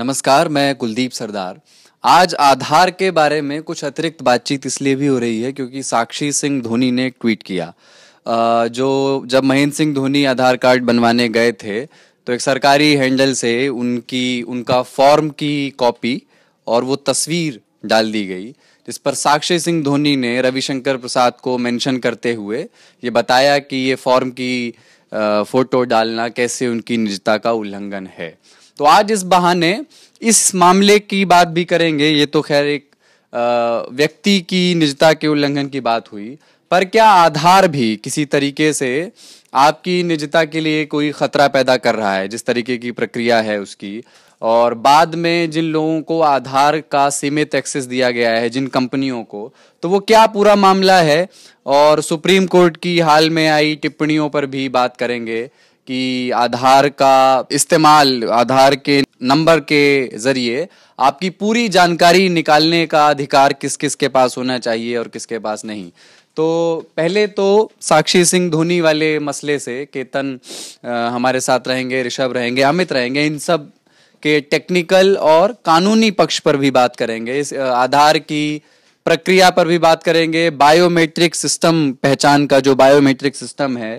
नमस्कार मैं कुलदीप सरदार आज आधार के बारे में कुछ अतिरिक्त बातचीत इसलिए भी हो रही है क्योंकि साक्षी सिंह धोनी ने एक ट्वीट किया जो जब महेंद्र सिंह धोनी आधार कार्ड बनवाने गए थे तो एक सरकारी हैंडल से उनकी उनका फॉर्म की कॉपी और वो तस्वीर डाल दी गई जिस पर साक्षी सिंह धोनी ने रविशंकर प्रसाद को मेंशन करते हुए ये बताया कि ये फॉर्म की फ़ोटो डालना कैसे उनकी निजता का उल्लंघन है तो आज इस बहाने इस मामले की बात भी करेंगे ये तो खैर एक व्यक्ति की निजता के उल्लंघन की बात हुई पर क्या आधार भी किसी तरीके से आपकी निजता के लिए कोई खतरा पैदा कर रहा है जिस तरीके की प्रक्रिया है उसकी और बाद में जिन लोगों को आधार का सीमित एक्सेस दिया गया है जिन कंपनियों को तो वो क्या पूरा मामला है और सुप्रीम कोर्ट की हाल में आई टिप्पणियों पर भी बात करेंगे कि आधार का इस्तेमाल आधार के नंबर के जरिए आपकी पूरी जानकारी निकालने का अधिकार किस किस के पास होना चाहिए और किसके पास नहीं तो पहले तो साक्षी सिंह धोनी वाले मसले से केतन हमारे साथ रहेंगे ऋषभ रहेंगे अमित रहेंगे इन सब के टेक्निकल और कानूनी पक्ष पर भी बात करेंगे इस आधार की प्रक्रिया पर भी बात करेंगे बायोमेट्रिक सिस्टम पहचान का जो बायोमेट्रिक सिस्टम है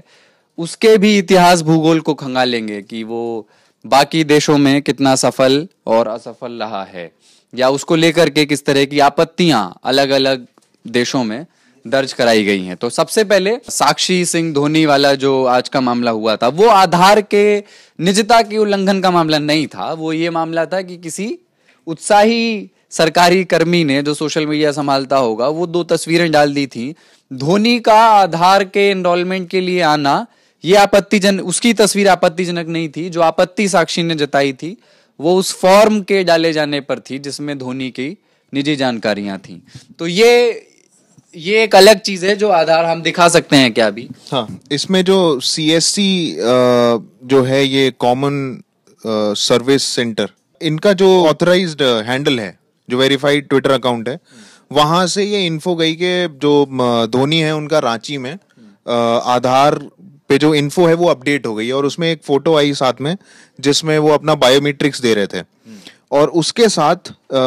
उसके भी इतिहास भूगोल को खंगालेंगे कि वो बाकी देशों में कितना सफल और असफल रहा है या उसको लेकर के किस तरह की आपत्तियां अलग अलग देशों में दर्ज कराई गई हैं तो सबसे पहले साक्षी सिंह धोनी वाला जो आज का मामला हुआ था वो आधार के निजता के उल्लंघन का मामला नहीं था वो ये मामला था कि किसी उत्साही सरकारी कर्मी ने जो सोशल मीडिया संभालता होगा वो दो तस्वीरें डाल दी थी धोनी का आधार के एनरोलमेंट के लिए आना ये आपत्तिजन उसकी तस्वीर आपत्तिजनक नहीं थी जो आपत्ति साक्षी ने जताई थी वो उस फॉर्म के डाले जाने पर थी जिसमें धोनी की निजी जानकारियां थी तो ये ये एक अलग चीज है जो आधार हम दिखा सकते हैं क्या अभी हाँ इसमें जो सी जो है ये कॉमन सर्विस सेंटर इनका जो ऑथराइज हैंडल है जो वेरीफाइड ट्विटर अकाउंट है वहां से ये इन्फो गई कि जो धोनी है उनका रांची में आधार पे जो इन्फो है वो अपडेट हो गई और उसमें एक फोटो आई साथ में जिसमें वो अपना बायोमेट्रिक्स दे रहे थे और उसके साथ आ,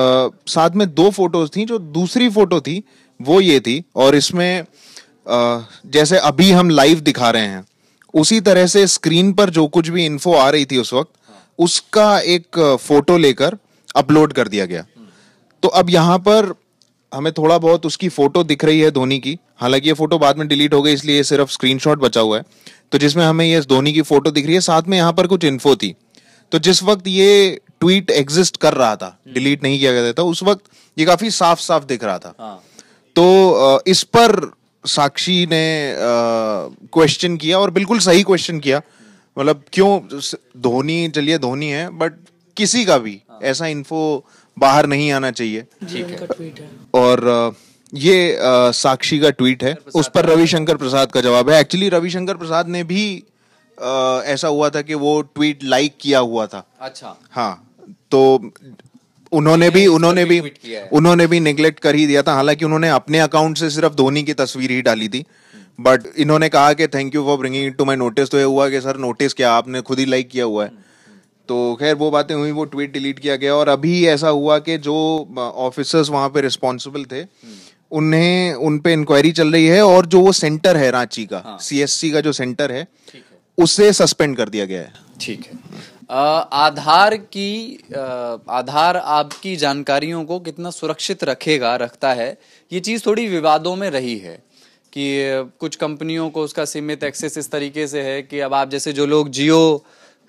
साथ में दो फोटोज थी जो दूसरी फोटो थी वो ये थी और इसमें आ, जैसे अभी हम लाइव दिखा रहे हैं उसी तरह से स्क्रीन पर जो कुछ भी इन्फो आ रही थी उस वक्त उसका एक फोटो लेकर अपलोड कर दिया गया तो अब यहाँ पर हमें थोड़ा बहुत उसकी फोटो दिख रही है धोनी की हालांकि ये फोटो बाद में डिलीट हो गई इसलिए ये सिर्फ स्क्रीनशॉट बचा हुआ है तो जिसमें हमें ये धोनी की फोटो दिख रही है साथ में यहाँ पर कुछ इन्फो थी तो जिस वक्त ये ट्वीट एग्जिस्ट कर रहा था डिलीट हम्म। नहीं किया गया था उस वक्त ये काफी साफ साफ दिख रहा था हाँ। तो इस पर साक्षी ने क्वेश्चन किया और बिल्कुल सही क्वेश्चन किया मतलब क्यों धोनी चलिए धोनी है बट किसी का भी हाँ। ऐसा इन्फो बाहर नहीं आना चाहिए ठीक है और ये आ, साक्षी का ट्वीट है उस पर रविशंकर प्रसाद का जवाब है एक्चुअली रविशंकर प्रसाद ने भी आ, ऐसा हुआ था कि वो ट्वीट लाइक किया हुआ था अच्छा हाँ तो उन्होंने भी उन्होंने भी उन्होंने भी निग्लेक्ट कर ही दिया था हालांकि उन्होंने अपने अकाउंट से सिर्फ धोनी की तस्वीर ही डाली थी बट इन्होंने कहा कि thank you for bringing it to my notice तो ये हुआ कि सर नोटिस क्या आपने खुद ही लाइक किया हुआ है तो खैर वो बातें हुई वो ट्वीट डिलीट किया गया और अभी ऐसा हुआ कि जो ऑफिसर्स वहाँ पे रिस्पॉन्सिबल थे उन्हें उनपे इंक्वायरी चल रही है और जो वो सेंटर है रांची का हाँ। सी का जो सेंटर है, है। उसे सस्पेंड कर दिया गया है ठीक है आधार की आधार आपकी जानकारियों को कितना सुरक्षित रखेगा रखता है ये चीज़ थोड़ी विवादों में रही है कि कुछ कंपनियों को उसका सीमित एक्सेस इस तरीके से है कि अब आप जैसे जो लोग जियो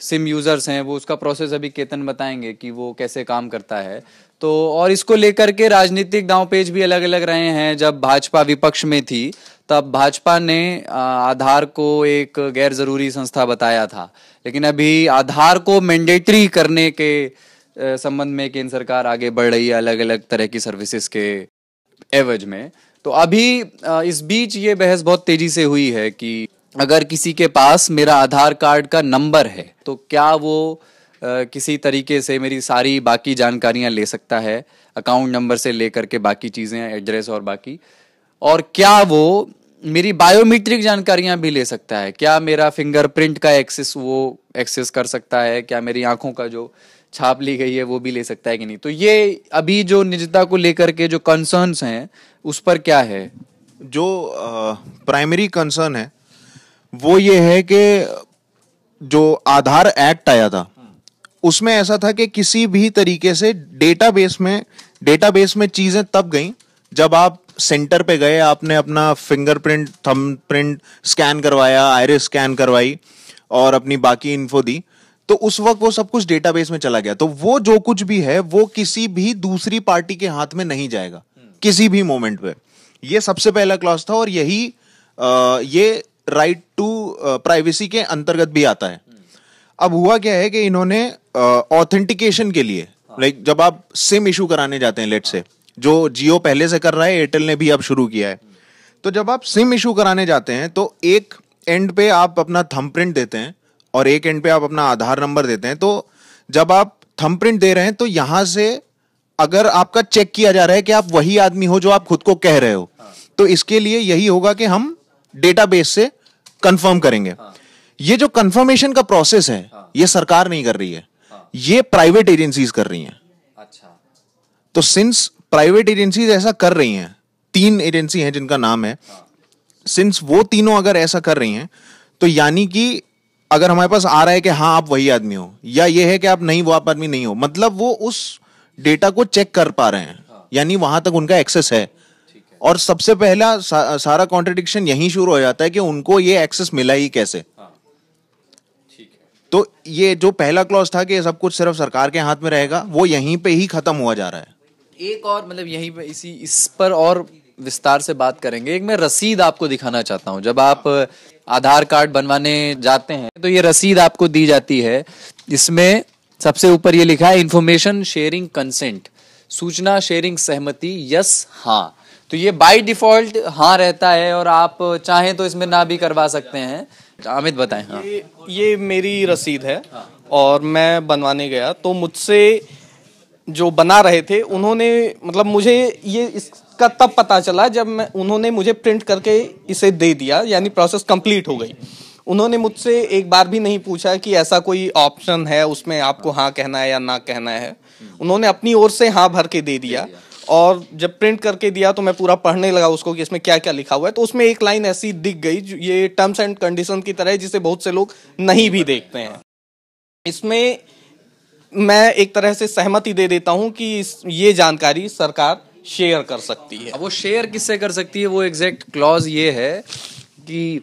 सिम यूज़र्स हैं वो उसका प्रोसेस अभी केतन बताएंगे कि वो कैसे काम करता है तो और इसको लेकर के राजनीतिक दाव पेज भी अलग अलग रहे हैं जब भाजपा विपक्ष में थी तब भाजपा ने आधार को एक गैर जरूरी संस्था बताया था लेकिन अभी आधार को मैंडेटरी करने के संबंध में केंद्र सरकार आगे बढ़ रही है अलग अलग तरह की सर्विसेज के एवज में तो अभी इस बीच ये बहस बहुत तेजी से हुई है कि अगर किसी के पास मेरा आधार कार्ड का नंबर है तो क्या वो किसी तरीके से मेरी सारी बाकी जानकारियां ले सकता है अकाउंट नंबर से लेकर के बाकी चीज़ें एड्रेस और बाकी और क्या वो मेरी बायोमीट्रिक जानकारियां भी ले सकता है क्या मेरा फिंगरप्रिंट का एक्सेस वो एक्सेस कर सकता है क्या मेरी आंखों का जो छाप ली गई है वो भी ले सकता है कि नहीं तो ये अभी जो निजता को लेकर के जो कंसर्न्स हैं उस पर क्या है जो प्राइमरी कंसर्न है वो ये है कि जो आधार एक्ट आया था उसमें ऐसा था कि किसी भी तरीके से डेटाबेस में डेटाबेस में चीजें तब गई जब आप सेंटर पे गए आपने अपना फिंगरप्रिंट थम प्रिंट स्कैन करवाया आयरिस स्कैन करवाई और अपनी बाकी इन्फो दी तो उस वक्त वो सब कुछ डेटाबेस में चला गया तो वो जो कुछ भी है वो किसी भी दूसरी पार्टी के हाथ में नहीं जाएगा किसी भी मोमेंट पे ये सबसे पहला क्लॉज था और यही आ, ये राइट टू प्राइवेसी के अंतर्गत भी आता है अब हुआ क्या है कि इन्होंने ऑथेंटिकेशन के लिए लाइक हाँ। जब आप सिम इशू कराने जाते हैं लेट से हाँ। जो जियो पहले से कर रहा है एयरटेल ने भी अब शुरू किया है हम्म। तो जब आप सिम इशू कराने जाते हैं तो एक एंड पे आप अपना थंबप्रिंट देते हैं और एक एंड पे आप अपना आधार नंबर देते हैं तो जब आप थंबप्रिंट दे रहे हैं तो यहां से अगर आपका चेक किया जा रहा है कि आप वही आदमी हो जो आप खुद को कह रहे हो हाँ। तो इसके लिए यही होगा कि हम डेटाबेस से कंफर्म करेंगे हाँ। ये जो कंफर्मेशन का प्रोसेस है हाँ। ये सरकार नहीं कर रही है हाँ। ये प्राइवेट एजेंसीज कर रही हैं अच्छा तो सिंस प्राइवेट एजेंसीज ऐसा कर रही हैं तीन एजेंसी हैं जिनका नाम है सिंस हाँ। वो तीनों अगर ऐसा कर रही हैं तो यानी कि अगर हमारे पास आ रहा है कि हाँ आप वही आदमी हो या ये है कि आप नहीं वो आप आदमी नहीं हो मतलब वो उस डेटा को चेक कर पा रहे हैं हाँ। यानी वहां तक उनका एक्सेस है और सबसे पहला सा, सारा कॉन्ट्रडिक्शन यहीं शुरू हो जाता है कि उनको ये एक्सेस मिला ही कैसे तो ये जो पहला क्लॉज था कि सब कुछ सिर्फ सरकार के हाथ में रहेगा वो यहीं पे ही खत्म हुआ जा रहा है एक और मतलब यहीं पे इसी इस पर और विस्तार से बात करेंगे एक मैं रसीद आपको दिखाना चाहता हूँ जब आप आधार कार्ड बनवाने जाते हैं तो ये रसीद आपको दी जाती है इसमें सबसे ऊपर ये लिखा है इंफॉर्मेशन शेयरिंग कंसेंट सूचना शेयरिंग सहमति यस हाँ तो ये बाय डिफॉल्ट हाँ रहता है और आप चाहें तो इसमें ना भी करवा सकते हैं अमित बताएं हाँ ये, ये मेरी रसीद है और मैं बनवाने गया तो मुझसे जो बना रहे थे उन्होंने मतलब मुझे ये इसका तब पता चला जब मैं उन्होंने मुझे प्रिंट करके इसे दे दिया यानी प्रोसेस कंप्लीट हो गई उन्होंने मुझसे एक बार भी नहीं पूछा कि ऐसा कोई ऑप्शन है उसमें आपको हाँ कहना है या ना कहना है उन्होंने अपनी ओर से हाँ भर के दे दिया और जब प्रिंट करके दिया तो मैं पूरा पढ़ने लगा उसको कि इसमें क्या क्या लिखा हुआ है तो उसमें एक लाइन ऐसी दिख गई जो ये टर्म्स एंड कंडीशन की तरह है जिसे बहुत से लोग नहीं भी देखते हैं इसमें मैं एक तरह से सहमति दे देता हूं कि ये जानकारी सरकार शेयर कर सकती है वो शेयर किससे कर सकती है वो एग्जैक्ट क्लॉज ये है कि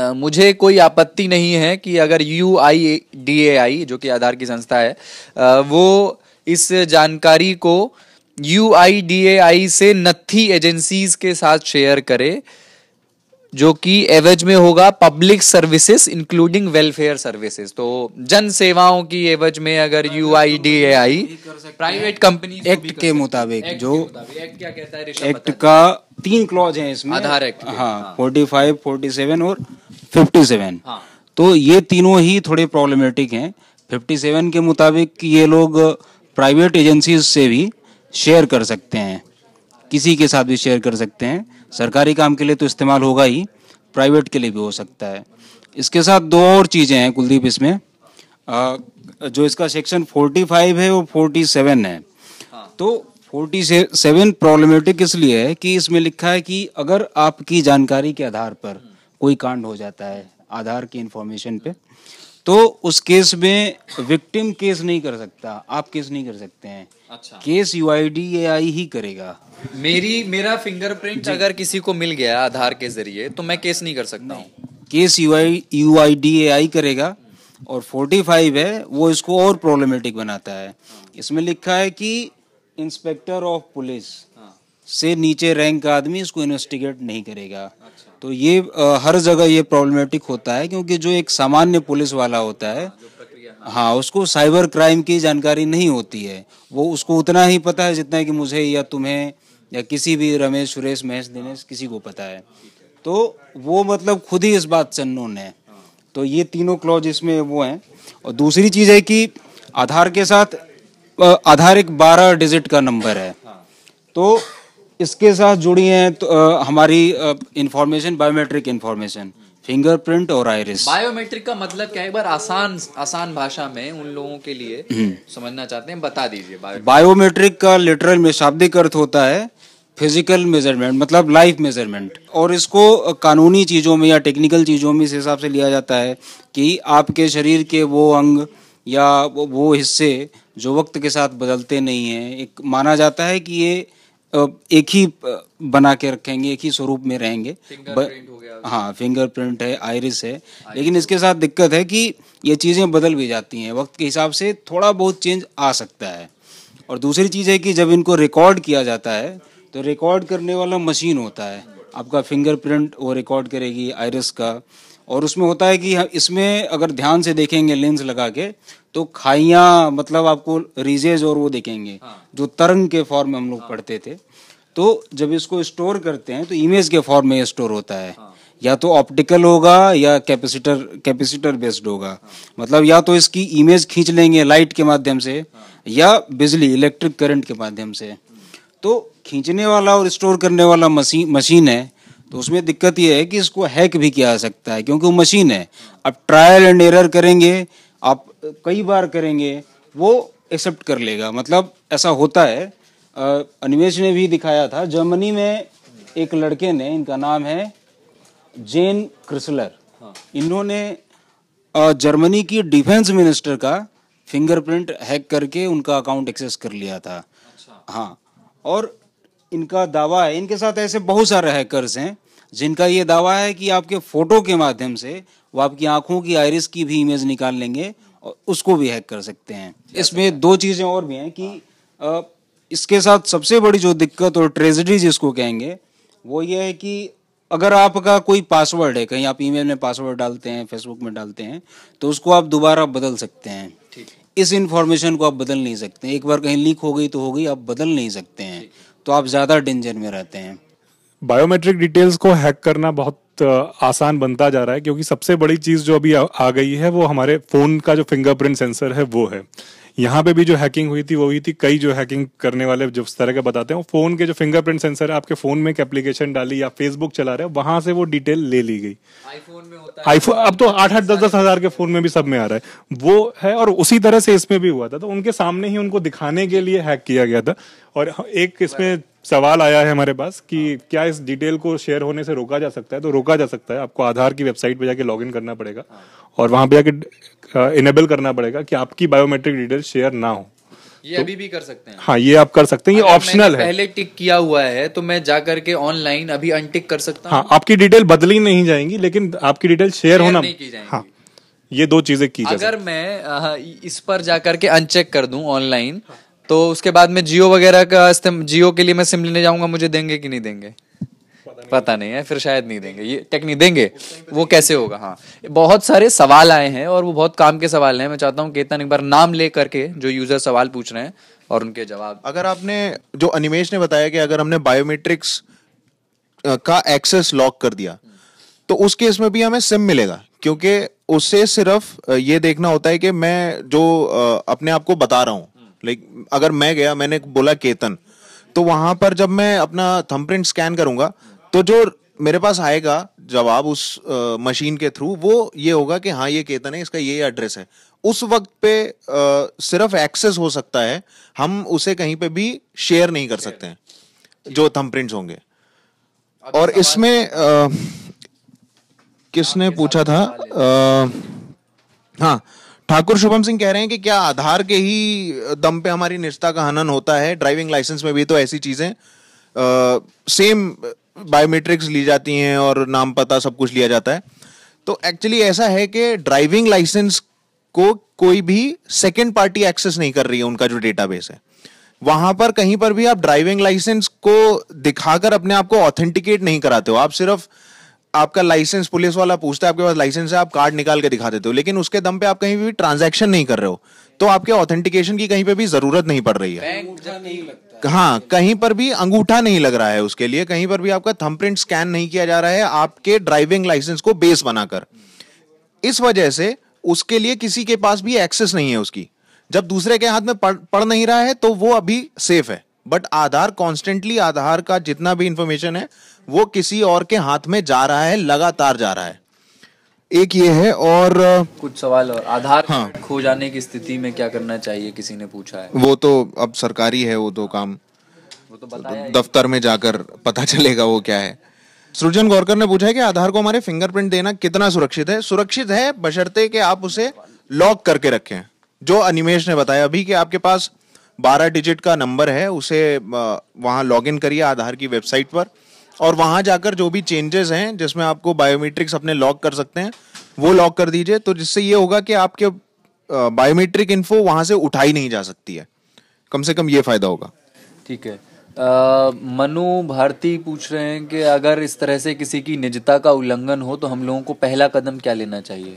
Uh, मुझे कोई आपत्ति नहीं है कि अगर यू आई डी ए आई जो कि आधार की संस्था है uh, वो इस जानकारी को यू से नथी एजेंसी के साथ शेयर करे जो कि एवज में होगा public services including welfare services तो जन सेवाओं की एवज में अगर U I D A I private company act के मुताबिक जो एक्ट क्या कहता है एक्ट का तीन क्लॉज है इसमें आधार एक्ट हाँ फोर्टी फाइव फोर्टी सेवन और फिफ्टी सेवन हाँ। तो ये तीनों ही थोड़े प्रॉब्लमेटिक हैं फिफ्टी सेवन के मुताबिक ये लोग प्राइवेट एजेंसीज से भी शेयर कर सकते हैं किसी के साथ भी शेयर कर सकते हैं सरकारी काम के लिए तो इस्तेमाल होगा ही प्राइवेट के लिए भी हो सकता है इसके साथ दो और चीज़ें हैं कुलदीप इसमें आ, जो इसका सेक्शन 45 है वो 47 है हाँ। तो 47 प्रॉब्लमेटिक इसलिए है कि इसमें लिखा है कि अगर आपकी जानकारी के आधार पर हम्म। कोई कांड हो जाता है आधार की इंफॉर्मेशन पे तो उस केस में विक्टिम केस नहीं कर सकता आप केस नहीं कर सकते हैं अच्छा case U I D A I ही करेगा मेरी मेरा फिंगरप्रिंट अगर किसी को मिल गया आधार के जरिए तो मैं केस नहीं कर सकता हूँ case U I U I D A I करेगा और 45 है वो इसको और प्रॉब्लमेटिक बनाता है इसमें लिखा है कि इंस्पेक्टर ऑफ पुलिस से नीचे रैंक का आदमी इसको इन्वेस्टिगेट नहीं करेगा अच्छा। तो ये हर जगह ये प्रॉब्लमेटिक होता है क्योंकि जो एक सामान्य पुलिस वाला होता है हाँ उसको साइबर क्राइम की जानकारी नहीं होती है वो उसको उतना ही पता है जितना कि मुझे या तुम्हें या किसी भी रमेश सुरेश महेश दिनेश किसी को पता है तो वो मतलब खुद ही इस बात से अनोन है तो ये तीनों क्लॉज इसमें वो हैं और दूसरी चीज़ है कि आधार के साथ आधार एक बारह डिजिट का नंबर है हाँ। तो इसके साथ जुड़ी हैं तो, आ, हमारी इंफॉर्मेशन बायोमेट्रिक इंफॉर्मेशन फिंगरप्रिंट और आयरिस बायोमेट्रिक का मतलब क्या है एक बार आसान आसान भाषा में उन लोगों के लिए हम्म। समझना चाहते हैं बता दीजिए बायोमेट्रिक का लिटरल में शाब्दिक अर्थ होता है फिजिकल मेजरमेंट मतलब लाइफ मेजरमेंट और इसको कानूनी चीज़ों में या टेक्निकल चीज़ों में इस हिसाब से लिया जाता है कि आपके शरीर के वो अंग या वो हिस्से जो वक्त के साथ बदलते नहीं हैं एक माना जाता है कि ये एक ही बना के रखेंगे एक ही स्वरूप में रहेंगे हाँ फिंगरप्रिंट है आयरिस है लेकिन इसके साथ दिक्कत है कि ये चीज़ें बदल भी जाती हैं वक्त के हिसाब से थोड़ा बहुत चेंज आ सकता है और दूसरी चीज़ है कि जब इनको रिकॉर्ड किया जाता है तो रिकॉर्ड करने वाला मशीन होता है आपका फिंगरप्रिंट वो रिकॉर्ड करेगी आयरस का और उसमें होता है कि इसमें अगर ध्यान से देखेंगे लेंस लगा के तो खाइयाँ मतलब आपको रीजेज और वो देखेंगे हाँ। जो तरंग के फॉर्म में हम लोग हाँ। पढ़ते थे तो जब इसको स्टोर करते हैं तो इमेज के फॉर्म में स्टोर होता है हाँ। या तो ऑप्टिकल होगा या कैपेसिटर कैपेसिटर बेस्ड होगा हाँ। मतलब या तो इसकी इमेज खींच लेंगे लाइट के माध्यम से हाँ। या बिजली इलेक्ट्रिक करंट के माध्यम से तो खींचने वाला और स्टोर करने वाला मशीन मशीन है तो उसमें दिक्कत यह है कि इसको हैक भी किया जा सकता है क्योंकि वो मशीन है अब ट्रायल एंड एरर करेंगे आप कई बार करेंगे वो एक्सेप्ट कर लेगा मतलब ऐसा होता है अनिमेश ने भी दिखाया था जर्मनी में एक लड़के ने इनका नाम है जेन क्रिसलर हाँ। इन्होंने जर्मनी की डिफेंस मिनिस्टर का फिंगरप्रिंट हैक करके उनका अकाउंट एक्सेस कर लिया था अच्छा। हाँ और इनका दावा है इनके साथ ऐसे बहुत सारे हैकर्स हैं जिनका ये दावा है कि आपके फोटो के माध्यम से वो आपकी आंखों की आयरिस की भी इमेज निकाल लेंगे और उसको भी हैक कर सकते हैं इसमें दो चीज़ें और भी हैं कि इसके साथ सबसे बड़ी जो दिक्कत और ट्रेजिडी जिसको कहेंगे वो ये है कि अगर आपका कोई पासवर्ड है कहीं आप ईमेल में पासवर्ड डालते हैं फेसबुक में डालते हैं तो उसको आप दोबारा बदल सकते हैं इस इंफॉर्मेशन को आप बदल नहीं सकते एक बार कहीं लीक हो गई तो हो गई आप बदल नहीं सकते हैं तो आप ज़्यादा डेंजर में रहते हैं बायोमेट्रिक डिटेल्स को हैक करना बहुत आसान बनता जा रहा है क्योंकि सबसे बड़ी चीज़ जो अभी आ, आ गई है वो हमारे फ़ोन का जो फिंगरप्रिंट सेंसर है वो है यहाँ पे भी जो हैकिंग हुई थी वो हुई थी कई जो हैकिंग करने वाले जो इस तरह के बताते हैं फोन के जो फिंगरप्रिंट सेंसर है आपके फोन में एक एप्लीकेशन डाली या फेसबुक चला रहे वहां से वो डिटेल ले ली गई आईफोन अब तो आठ आठ दस दस हजार के फोन में भी सब में आ रहा है वो है और उसी तरह से इसमें भी हुआ था तो उनके सामने ही उनको दिखाने के लिए हैक किया गया था और एक इसमें सवाल आया है हमारे पास कि क्या इस डिटेल को शेयर होने से रोका जा सकता है तो रोका जा सकता है आपको आधार की वेबसाइट पे जाके लॉगिन करना पड़ेगा हाँ। और वहां पे जाके इनेबल करना पड़ेगा कि आपकी बायोमेट्रिक डिटेल शेयर ना हो ये तो, अभी भी कर सकते हैं हाँ ये आप कर सकते हैं ये ऑप्शनल है पहले टिक किया हुआ है तो मैं जा करके ऑनलाइन अभी अनटिक कर सकता हाँ, हूँ हाँ, आपकी डिटेल बदली नहीं जाएंगी लेकिन आपकी डिटेल शेयर होना नहीं की जाएंगी हाँ, ये दो चीजें की अगर मैं आ, इस पर जा करके अनचेक कर दू ऑनलाइन तो उसके बाद में जियो वगैरह का जियो के लिए मैं सिम लेने जाऊंगा मुझे देंगे कि नहीं देंगे पता नहीं है फिर शायद नहीं देंगे ये टेक्निक देंगे वो कैसे होगा हाँ बहुत सारे सवाल आए हैं और वो बहुत काम के सवाल हैं मैं चाहता हूँ केतन एक बार नाम ले करके जो यूजर सवाल पूछ रहे हैं और उनके जवाब अगर आपने जो अनिमेश ने बताया कि अगर हमने बायोमेट्रिक्स का एक्सेस लॉक कर दिया तो उस केस में भी हमें सिम मिलेगा क्योंकि उससे सिर्फ ये देखना होता है कि मैं जो अपने आप को बता रहा हूँ लाइक अगर मैं गया मैंने बोला केतन तो वहां पर जब मैं अपना थंबप्रिंट स्कैन करूंगा तो जो मेरे पास आएगा जवाब उस मशीन के थ्रू वो ये होगा कि हाँ ये केतन है इसका ये एड्रेस है उस वक्त पे आ, सिर्फ एक्सेस हो सकता है हम उसे कहीं पे भी शेयर नहीं कर सकते हैं जो थम प्रिंट्स होंगे और इसमें आ, किसने पूछा था हाँ ठाकुर शुभम सिंह कह रहे हैं कि क्या आधार के ही दम पे हमारी निष्ठा का हनन होता है ड्राइविंग लाइसेंस में भी तो ऐसी चीजें सेम बायोमेट्रिक्स ली जाती हैं और नाम पता सब कुछ लिया जाता है तो एक्चुअली ऐसा है कि ड्राइविंग लाइसेंस को कोई भी सेकेंड पार्टी एक्सेस नहीं कर रही है उनका जो डेटाबेस है वहां पर कहीं पर भी आप ड्राइविंग लाइसेंस को दिखाकर अपने आप को ऑथेंटिकेट नहीं कराते हो आप सिर्फ आपका लाइसेंस पुलिस वाला पूछता है आपके पास लाइसेंस है आप कार्ड निकाल के दिखा देते हो लेकिन उसके दम पे आप कहीं भी ट्रांजेक्शन नहीं कर रहे हो तो आपके ऑथेंटिकेशन की कहीं पे भी जरूरत नहीं पड़ रही है बैंक हाँ कहीं पर भी अंगूठा नहीं लग रहा है उसके लिए कहीं पर भी आपका थंबप्रिंट स्कैन नहीं किया जा रहा है आपके ड्राइविंग लाइसेंस को बेस बनाकर इस वजह से उसके लिए किसी के पास भी एक्सेस नहीं है उसकी जब दूसरे के हाथ में पढ़ पढ़ नहीं रहा है तो वो अभी सेफ है बट आधार कॉन्स्टेंटली आधार का जितना भी इंफॉर्मेशन है वो किसी और के हाथ में जा रहा है लगातार जा रहा है एक ये है और कुछ सवाल और आधार हाँ खो जाने की स्थिति में क्या करना चाहिए किसी ने पूछा है वो तो अब सरकारी है वो तो काम वो तो बताया दफ्तर में जाकर पता चलेगा वो क्या है सृजन गौरकर ने पूछा है कि आधार को हमारे फिंगरप्रिंट देना कितना सुरक्षित है सुरक्षित है बशर्ते कि आप उसे लॉक करके रखें जो अनिमेश ने बताया अभी कि आपके पास बारह डिजिट का नंबर है उसे वहाँ इन करिए आधार की वेबसाइट पर और वहां जाकर जो भी चेंजेस हैं जिसमें आपको बायोमेट्रिक्स अपने लॉक कर सकते हैं वो लॉक कर दीजिए तो जिससे ये होगा कि आपके बायोमेट्रिक इन्फो वहां से उठाई नहीं जा सकती है कम से कम ये फायदा होगा ठीक है मनु भारती पूछ रहे हैं कि अगर इस तरह से किसी की निजता का उल्लंघन हो तो हम लोगों को पहला कदम क्या लेना चाहिए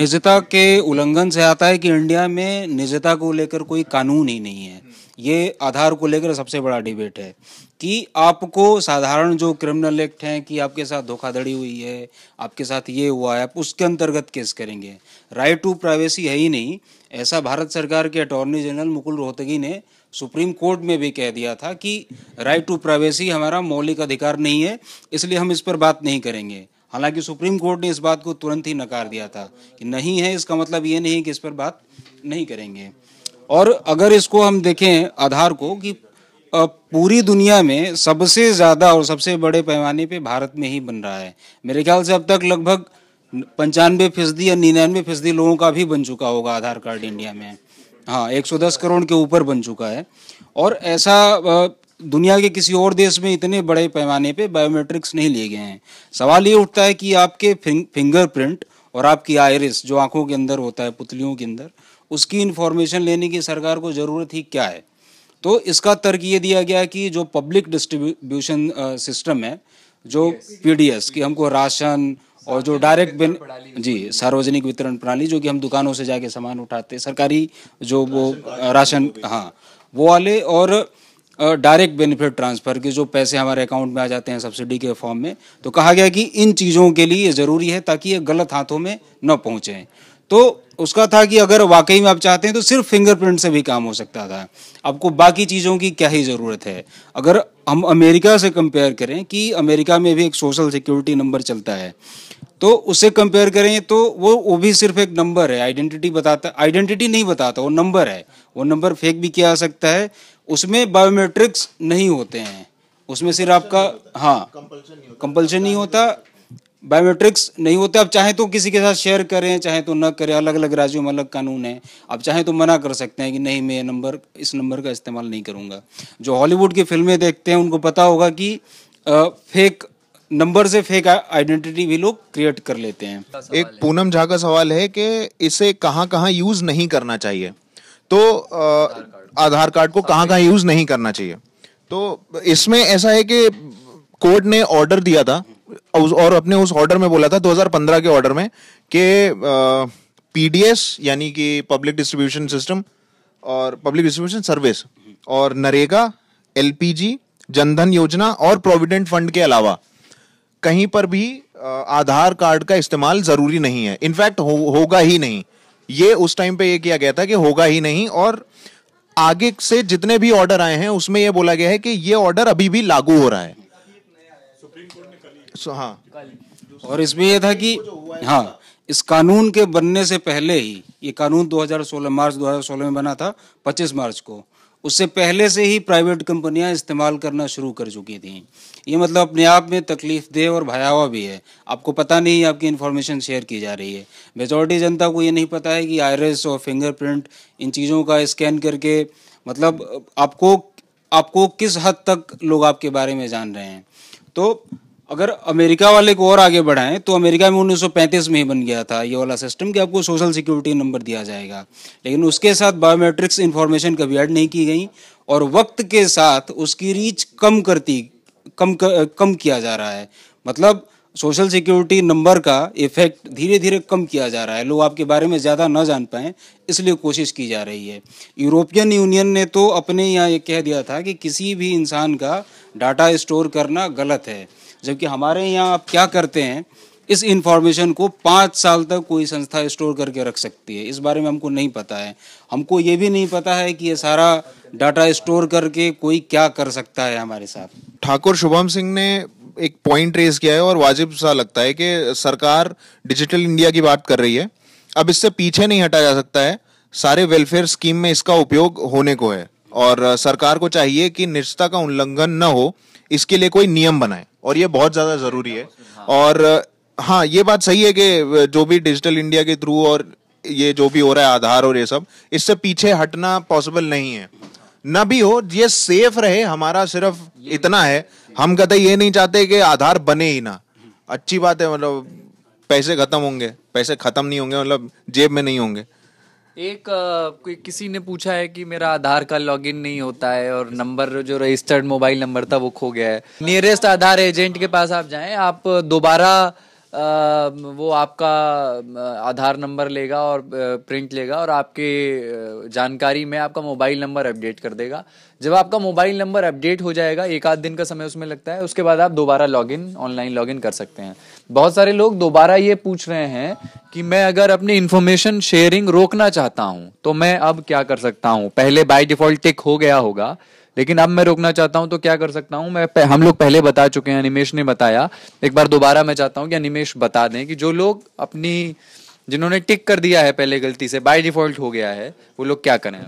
निजता के उल्लंघन से आता है कि इंडिया में निजता को लेकर कोई कानून ही नहीं है ये आधार को लेकर सबसे बड़ा डिबेट है कि आपको साधारण जो क्रिमिनल एक्ट हैं कि आपके साथ धोखाधड़ी हुई है आपके साथ ये हुआ है आप उसके अंतर्गत केस करेंगे राइट टू प्राइवेसी है ही नहीं ऐसा भारत सरकार के अटॉर्नी जनरल मुकुल रोहतगी ने सुप्रीम कोर्ट में भी कह दिया था कि राइट टू प्राइवेसी हमारा मौलिक अधिकार नहीं है इसलिए हम इस पर बात नहीं करेंगे हालांकि सुप्रीम कोर्ट ने इस बात को तुरंत ही नकार दिया था कि नहीं है इसका मतलब ये नहीं कि इस पर बात नहीं करेंगे और अगर इसको हम देखें आधार को कि पूरी दुनिया में सबसे ज़्यादा और सबसे बड़े पैमाने पे भारत में ही बन रहा है मेरे ख्याल से अब तक लगभग पंचानवे फीसदी या निन्यानवे फीसदी लोगों का भी बन चुका होगा आधार कार्ड इंडिया में हाँ एक करोड़ के ऊपर बन चुका है और ऐसा दुनिया के किसी और देश में इतने बड़े पैमाने पे बायोमेट्रिक्स नहीं लिए गए हैं सवाल ये उठता है कि आपके फिंगरप्रिंट और आपकी आयरिस जो आंखों के अंदर होता है पुतलियों के अंदर उसकी इन्फॉर्मेशन लेने की सरकार को ज़रूरत ही क्या है तो इसका तर्क ये दिया गया कि जो पब्लिक डिस्ट्रीब्यूशन सिस्टम है जो पीडीएस की हमको राशन और जो डायरेक्ट बिन जी सार्वजनिक वितरण प्रणाली जो कि हम दुकानों से जाके सामान उठाते सरकारी जो वो राशन हाँ वो वाले और डायरेक्ट बेनिफिट ट्रांसफर के जो पैसे हमारे अकाउंट में आ जाते हैं सब्सिडी के फॉर्म में तो कहा गया कि इन चीज़ों के लिए ज़रूरी है ताकि ये गलत हाथों में न पहुँचें तो उसका था कि अगर वाकई में आप चाहते हैं तो सिर्फ फिंगरप्रिंट से भी काम हो सकता था आपको बाकी चीज़ों की क्या ही ज़रूरत है अगर हम अमेरिका से कंपेयर करें कि अमेरिका में भी एक सोशल सिक्योरिटी नंबर चलता है तो उससे कंपेयर करें तो वो वो भी सिर्फ एक नंबर है आइडेंटिटी बताता आइडेंटिटी नहीं बताता वो नंबर है वो नंबर फेक भी किया जा सकता है उसमें बायोमेट्रिक्स नहीं होते हैं उसमें सिर्फ आपका हाँ कंपल्शन नहीं होता बायोमेट्रिक्स नहीं होते आप चाहे तो किसी के साथ शेयर करें चाहे तो न करें अलग अलग राज्यों में अलग कानून है आप चाहे तो मना कर सकते हैं कि नहीं मैं नंबर इस नंबर का इस्तेमाल नहीं करूंगा जो हॉलीवुड की फिल्में देखते हैं उनको पता होगा कि फेक नंबर से फेक आइडेंटिटी भी लोग क्रिएट कर लेते हैं एक पूनम झा का सवाल है कि इसे कहाँ कहाँ यूज़ नहीं करना चाहिए तो आधार कार्ड को कहाँ कहाँ यूज़ नहीं करना चाहिए तो इसमें ऐसा है कि कोर्ट ने ऑर्डर दिया था और अपने उस ऑर्डर में बोला था 2015 के ऑर्डर में कि पीडीएस यानी कि पब्लिक डिस्ट्रीब्यूशन सिस्टम और पब्लिक डिस्ट्रीब्यूशन सर्विस और नरेगा एलपीजी जनधन योजना और प्रोविडेंट फंड के अलावा कहीं पर भी आधार कार्ड का इस्तेमाल जरूरी नहीं है इनफैक्ट हो, होगा ही नहीं ये उस टाइम पे ये किया गया था कि होगा ही नहीं और आगे से जितने भी ऑर्डर आए हैं उसमें यह बोला गया है कि ये ऑर्डर अभी भी लागू हो रहा है सो हाँ और इसमें यह था कि हाँ इस कानून के बनने से पहले ही ये कानून 2016 मार्च 2016 में बना था 25 मार्च को उससे पहले से ही प्राइवेट कंपनियां इस्तेमाल करना शुरू कर चुकी थी ये मतलब अपने आप में तकलीफ दे और भयावह भी है आपको पता नहीं आपकी इन्फॉर्मेशन शेयर की जा रही है मेजोरिटी जनता को ये नहीं पता है कि आयरस और फिंगरप्रिंट इन चीज़ों का स्कैन करके मतलब आपको आपको किस हद तक लोग आपके बारे में जान रहे हैं तो अगर अमेरिका वाले को और आगे बढ़ाएं तो अमेरिका में 1935 में ही बन गया था ये वाला सिस्टम कि आपको सोशल सिक्योरिटी नंबर दिया जाएगा लेकिन उसके साथ बायोमेट्रिक्स इन्फॉर्मेशन कभी ऐड नहीं की गई और वक्त के साथ उसकी रीच कम करती कम कम किया जा रहा है मतलब सोशल सिक्योरिटी नंबर का इफेक्ट धीरे धीरे कम किया जा रहा है लोग आपके बारे में ज़्यादा ना जान पाएँ इसलिए कोशिश की जा रही है यूरोपियन यूनियन ने तो अपने यहाँ ये कह दिया था कि किसी भी इंसान का डाटा स्टोर करना गलत है जबकि हमारे यहाँ आप क्या करते हैं इस इंफॉर्मेशन को पाँच साल तक कोई संस्था स्टोर करके रख सकती है इस बारे में हमको नहीं पता है हमको ये भी नहीं पता है कि ये सारा डाटा स्टोर करके कोई क्या कर सकता है हमारे साथ ठाकुर शुभम सिंह ने एक पॉइंट रेज किया है और वाजिब सा लगता है कि सरकार डिजिटल इंडिया की बात कर रही है अब इससे पीछे नहीं हटा जा सकता है सारे वेलफेयर स्कीम में इसका उपयोग होने को है और सरकार को चाहिए कि निजता का उल्लंघन न हो इसके लिए कोई नियम बनाए और ये बहुत ज़्यादा ज़रूरी है और हाँ ये बात सही है कि जो भी डिजिटल इंडिया के थ्रू और ये जो भी हो रहा है आधार और ये सब इससे पीछे हटना पॉसिबल नहीं है ना भी हो ये सेफ रहे हमारा सिर्फ इतना है हम कहते ये नहीं चाहते कि आधार बने ही ना अच्छी बात है मतलब पैसे खत्म होंगे पैसे खत्म नहीं होंगे मतलब जेब में नहीं होंगे एक कोई किसी ने पूछा है कि मेरा आधार का लॉगिन नहीं होता है और नंबर जो रजिस्टर्ड मोबाइल नंबर था वो खो गया है नियरेस्ट आधार एजेंट के पास आप जाएं आप दोबारा वो आपका आधार नंबर लेगा और प्रिंट लेगा और आपके जानकारी में आपका मोबाइल नंबर अपडेट कर देगा जब आपका मोबाइल नंबर अपडेट हो जाएगा एक आध दिन का समय उसमें लगता है उसके बाद आप दोबारा लॉगिन ऑनलाइन लॉगिन कर सकते हैं बहुत सारे लोग दोबारा ये पूछ रहे हैं कि मैं अगर अपनी इन्फॉर्मेशन शेयरिंग रोकना चाहता हूँ तो मैं अब क्या कर सकता हूँ पहले बाई डिफॉल्ट टिक हो गया होगा लेकिन अब मैं रोकना चाहता हूँ तो क्या कर सकता हूँ मैं हम लोग पहले बता चुके हैं अनिमेश ने बताया एक बार दोबारा मैं चाहता हूँ कि अनिमेश बता दें कि जो लोग अपनी जिन्होंने टिक कर दिया है पहले गलती से बाय डिफॉल्ट हो गया है वो लोग क्या करें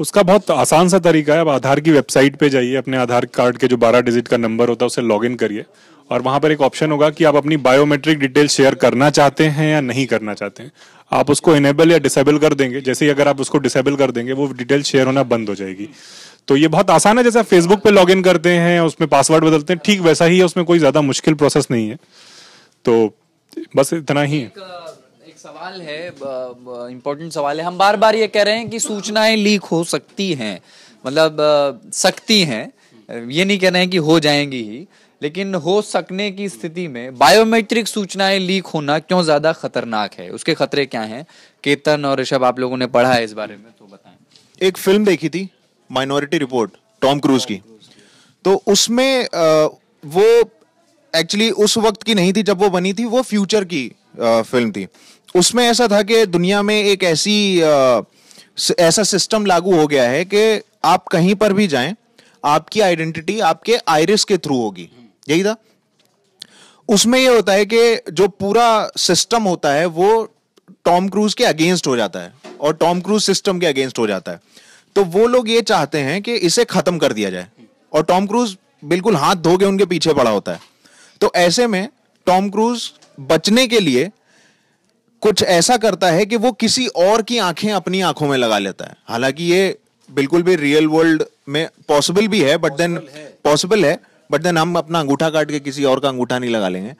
उसका बहुत आसान सा तरीका है आप आधार की वेबसाइट पे जाइए अपने आधार कार्ड के जो बारह डिजिट का नंबर होता है उसे लॉग करिए और वहां पर एक ऑप्शन होगा कि आप अपनी बायोमेट्रिक डिटेल शेयर करना चाहते हैं या नहीं करना चाहते हैं आप उसको इनेबल या डिसेबल कर देंगे जैसे ही अगर आप उसको डिसेबल कर देंगे वो डिटेल शेयर होना बंद हो जाएगी तो ये बहुत आसान है जैसे आप फेसबुक पे लॉग करते हैं उसमें पासवर्ड बदलते हैं ठीक वैसा ही है उसमें कोई ज़्यादा मुश्किल प्रोसेस नहीं है तो बस इतना ही है सवाल है इम्पोर्टेंट सवाल है हम बार बार ये कह रहे हैं कि सूचनाएं लीक हो सकती हैं मतलब सकती हैं ये नहीं कह रहे हैं कि हो जाएंगी ही लेकिन हो सकने की स्थिति में बायोमेट्रिक सूचनाएं लीक होना क्यों ज्यादा खतरनाक है उसके खतरे क्या हैं केतन और ऋषभ आप लोगों ने पढ़ा है इस बारे में तो बताएं एक फिल्म देखी थी माइनॉरिटी रिपोर्ट टॉम क्रूज की तो उसमें वो एक्चुअली उस वक्त की नहीं थी जब वो बनी थी वो फ्यूचर की फिल्म थी उसमें ऐसा था कि दुनिया में एक ऐसी ऐसा सिस्टम लागू हो गया है कि आप कहीं पर भी जाएं आपकी आइडेंटिटी आपके आयरिस के थ्रू होगी यही था उसमें यह होता है कि जो पूरा सिस्टम होता है वो टॉम क्रूज के अगेंस्ट हो जाता है और टॉम क्रूज सिस्टम के अगेंस्ट हो जाता है तो वो लोग ये चाहते हैं कि इसे खत्म कर दिया जाए और टॉम क्रूज बिल्कुल हाथ धो के उनके पीछे पड़ा होता है तो ऐसे में टॉम क्रूज बचने के लिए कुछ ऐसा करता है कि वो किसी और की आंखें अपनी आंखों में लगा लेता है हालांकि ये बिल्कुल भी रियल वर्ल्ड में पॉसिबल भी है बट देन पॉसिबल है बट देन हम अपना अंगूठा काट के किसी और का अंगूठा नहीं लगा लेंगे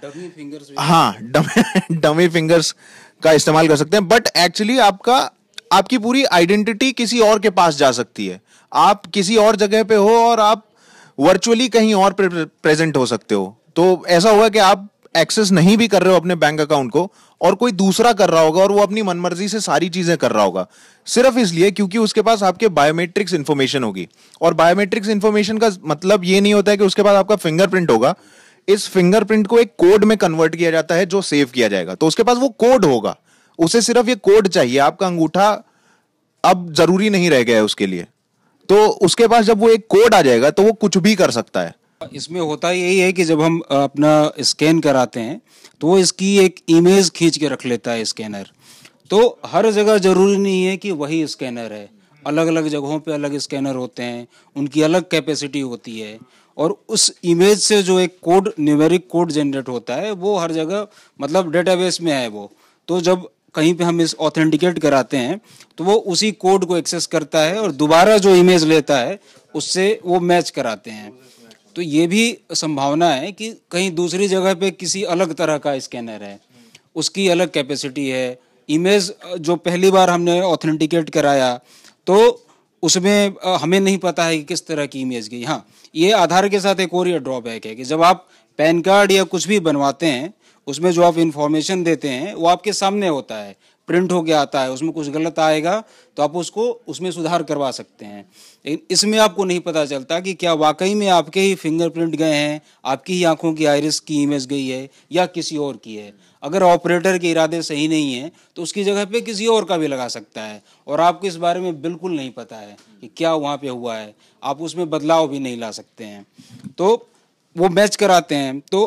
हाँ डमी डमी फिंगर्स का इस्तेमाल कर सकते हैं बट एक्चुअली आपका आपकी पूरी आइडेंटिटी किसी और के पास जा सकती है आप किसी और जगह पे हो और आप वर्चुअली कहीं और प्रेजेंट हो सकते हो तो ऐसा हुआ कि आप एक्सेस नहीं भी कर रहे हो अपने बैंक अकाउंट को और कोई दूसरा कर रहा होगा और वो अपनी मनमर्जी से सारी चीजें कर रहा होगा सिर्फ इसलिए क्योंकि उसके पास आपके बायोमेट्रिक्स इन्फॉर्मेशन होगी और बायोमेट्रिक्स इन्फॉर्मेशन का मतलब ये नहीं होता है कि उसके पास आपका फिंगरप्रिंट होगा इस फिंगरप्रिंट को एक कोड में कन्वर्ट किया जाता है जो सेव किया जाएगा तो उसके पास वो कोड होगा उसे सिर्फ ये कोड चाहिए आपका अंगूठा अब जरूरी नहीं रह गया है उसके लिए तो उसके पास जब वो एक कोड आ जाएगा तो वो कुछ भी कर सकता है इसमें होता यही है कि जब हम अपना स्कैन कराते हैं तो वो इसकी एक इमेज खींच के रख लेता है स्कैनर तो हर जगह ज़रूरी नहीं है कि वही स्कैनर है अलग अलग जगहों पे अलग स्कैनर होते हैं उनकी अलग कैपेसिटी होती है और उस इमेज से जो एक कोड न्यूमेरिक कोड जनरेट होता है वो हर जगह मतलब डेटाबेस में है वो तो जब कहीं पे हम इस ऑथेंटिकेट कराते हैं तो वो उसी कोड को एक्सेस करता है और दोबारा जो इमेज लेता है उससे वो मैच कराते हैं तो ये भी संभावना है कि कहीं दूसरी जगह पे किसी अलग तरह का स्कैनर है उसकी अलग कैपेसिटी है इमेज जो पहली बार हमने ऑथेंटिकेट कराया तो उसमें हमें नहीं पता है कि किस तरह की इमेज की हाँ ये आधार के साथ एक और ये ड्रॉबैक है कि जब आप पैन कार्ड या कुछ भी बनवाते हैं उसमें जो आप इंफॉर्मेशन देते हैं वो आपके सामने होता है प्रिंट होकर आता है उसमें कुछ गलत आएगा तो आप उसको उसमें सुधार करवा सकते हैं लेकिन इसमें आपको नहीं पता चलता कि क्या वाकई में आपके ही फिंगरप्रिंट गए हैं आपकी ही आंखों की आयरिस की इमेज गई है या किसी और की है अगर ऑपरेटर के इरादे सही नहीं है तो उसकी जगह पे किसी और का भी लगा सकता है और आपको इस बारे में बिल्कुल नहीं पता है कि क्या वहाँ पे हुआ है आप उसमें बदलाव भी नहीं ला सकते हैं तो वो मैच कराते हैं तो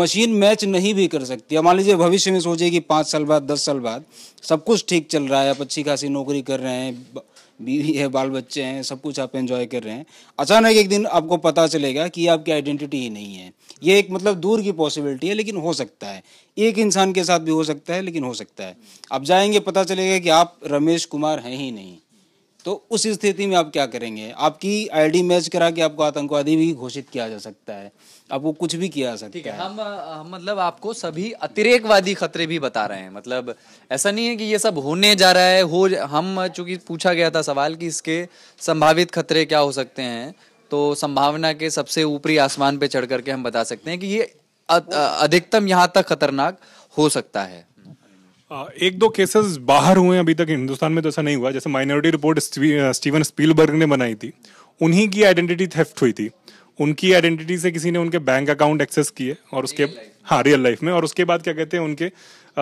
मशीन मैच नहीं भी कर सकती है मान लीजिए भविष्य में सोचे कि पाँच साल बाद दस साल बाद सब कुछ ठीक चल रहा है आप अच्छी खासी नौकरी कर रहे हैं बीवी है बाल बच्चे हैं सब कुछ आप एंजॉय कर रहे हैं अचानक एक दिन आपको पता चलेगा कि आपकी आइडेंटिटी ही नहीं है ये एक मतलब दूर की पॉसिबिलिटी है लेकिन हो सकता है एक इंसान के साथ भी हो सकता है लेकिन हो सकता है आप जाएंगे पता चलेगा कि आप रमेश कुमार हैं ही नहीं तो उस स्थिति में आप क्या करेंगे आपकी आईडी मैच करा के आपको आतंकवादी भी घोषित किया जा सकता है अब वो कुछ भी किया सकता ठीक है हम, हम मतलब आपको सभी अतिरेकवादी खतरे भी बता रहे हैं मतलब ऐसा नहीं है कि ये सब होने जा रहा है हो हम चूंकि पूछा गया था सवाल कि इसके संभावित खतरे क्या हो सकते हैं तो संभावना के सबसे ऊपरी आसमान पे चढ़ करके हम बता सकते हैं कि ये अधिकतम यहाँ तक खतरनाक हो सकता है एक दो केसेस बाहर हुए अभी तक हिंदुस्तान में तो ऐसा नहीं हुआ जैसे माइनॉरिटी रिपोर्ट स्टीवन स्पीलबर्ग ने बनाई थी उन्हीं की आइडेंटिटी थेफ्ट हुई थी उनकी आइडेंटिटी से किसी ने उनके बैंक अकाउंट एक्सेस किए और उसके हाँ रियल लाइफ में और उसके बाद क्या कहते हैं उनके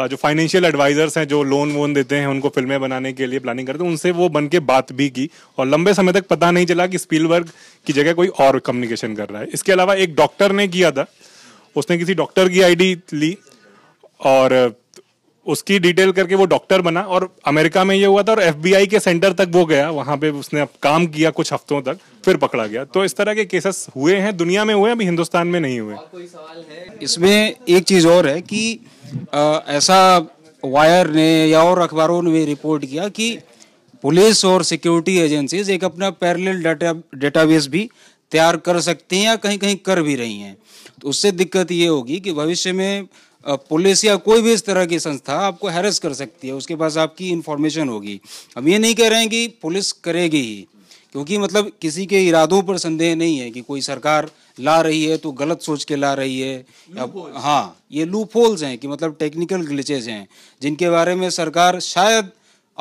जो फाइनेंशियल एडवाइजर्स हैं जो लोन वोन देते हैं उनको फिल्में बनाने के लिए प्लानिंग करते हैं उनसे वो बन के बात भी की और लंबे समय तक पता नहीं चला कि स्पीलबर्ग की जगह कोई और कम्युनिकेशन कर रहा है इसके अलावा एक डॉक्टर ने किया था उसने किसी डॉक्टर की आईडी ली और उसकी डिटेल करके वो डॉक्टर बना और अमेरिका में ये हुआ था और एफबीआई के सेंटर तक वो गया वहां पे उसने काम किया कुछ हफ्तों तक फिर पकड़ा गया तो इस तरह के केसेस हुए हैं दुनिया में हुए अभी हिंदुस्तान में नहीं हुए इसमें एक चीज और है कि आ, ऐसा वायर ने या और अखबारों ने रिपोर्ट किया कि पुलिस और सिक्योरिटी एजेंसीज एक अपना पैरेलल डाटा डेटाबेस भी तैयार कर सकती हैं या कहीं कहीं कर भी रही हैं तो उससे दिक्कत ये होगी कि भविष्य में पुलिस या कोई भी इस तरह की संस्था आपको हैरस कर सकती है उसके पास आपकी इन्फॉर्मेशन होगी हम ये नहीं कह रहे हैं कि पुलिस करेगी ही क्योंकि मतलब किसी के इरादों पर संदेह नहीं है कि कोई सरकार ला रही है तो गलत सोच के ला रही है या हाँ ये लूप होल्स हैं कि मतलब टेक्निकल ग्लिचेज हैं जिनके बारे में सरकार शायद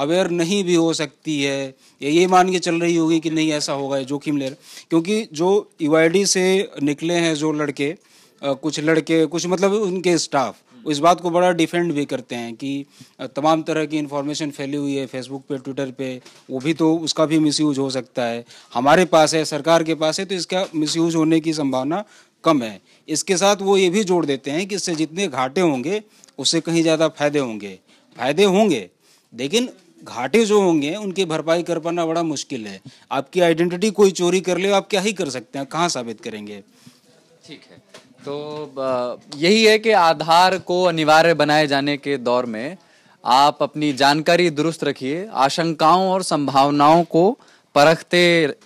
अवेयर नहीं भी हो सकती है या ये मान के चल रही होगी कि नहीं ऐसा होगा जोखिम ले रहा क्योंकि जो यू e से निकले हैं जो लड़के कुछ लड़के कुछ मतलब उनके स्टाफ इस बात को बड़ा डिफेंड भी करते हैं कि तमाम तरह की इन्फॉर्मेशन फैली हुई है फेसबुक पे ट्विटर पे वो भी तो उसका भी मिसयूज हो सकता है हमारे पास है सरकार के पास है तो इसका मिसयूज होने की संभावना कम है इसके साथ वो ये भी जोड़ देते हैं कि इससे जितने घाटे होंगे उससे कहीं ज़्यादा फायदे होंगे फायदे होंगे लेकिन घाटे जो होंगे उनकी भरपाई कर पाना बड़ा मुश्किल है आपकी आइडेंटिटी कोई चोरी कर ले आप क्या ही कर सकते हैं कहाँ साबित करेंगे ठीक है तो यही है कि आधार को अनिवार्य बनाए जाने के दौर में आप अपनी जानकारी दुरुस्त रखिए आशंकाओं और संभावनाओं को परखते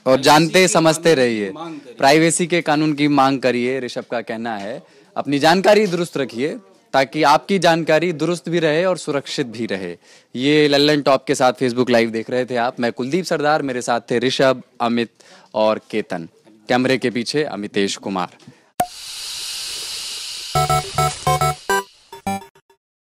और जानते समझते रहिए प्राइवेसी के कानून की मांग करिए ऋषभ का कहना है अपनी जानकारी दुरुस्त रखिए ताकि आपकी जानकारी दुरुस्त भी रहे और सुरक्षित भी रहे ये लल्लन टॉप के साथ फेसबुक लाइव देख रहे थे आप मैं कुलदीप सरदार मेरे साथ थे ऋषभ अमित और केतन कैमरे के पीछे अमितेश कुमार Thank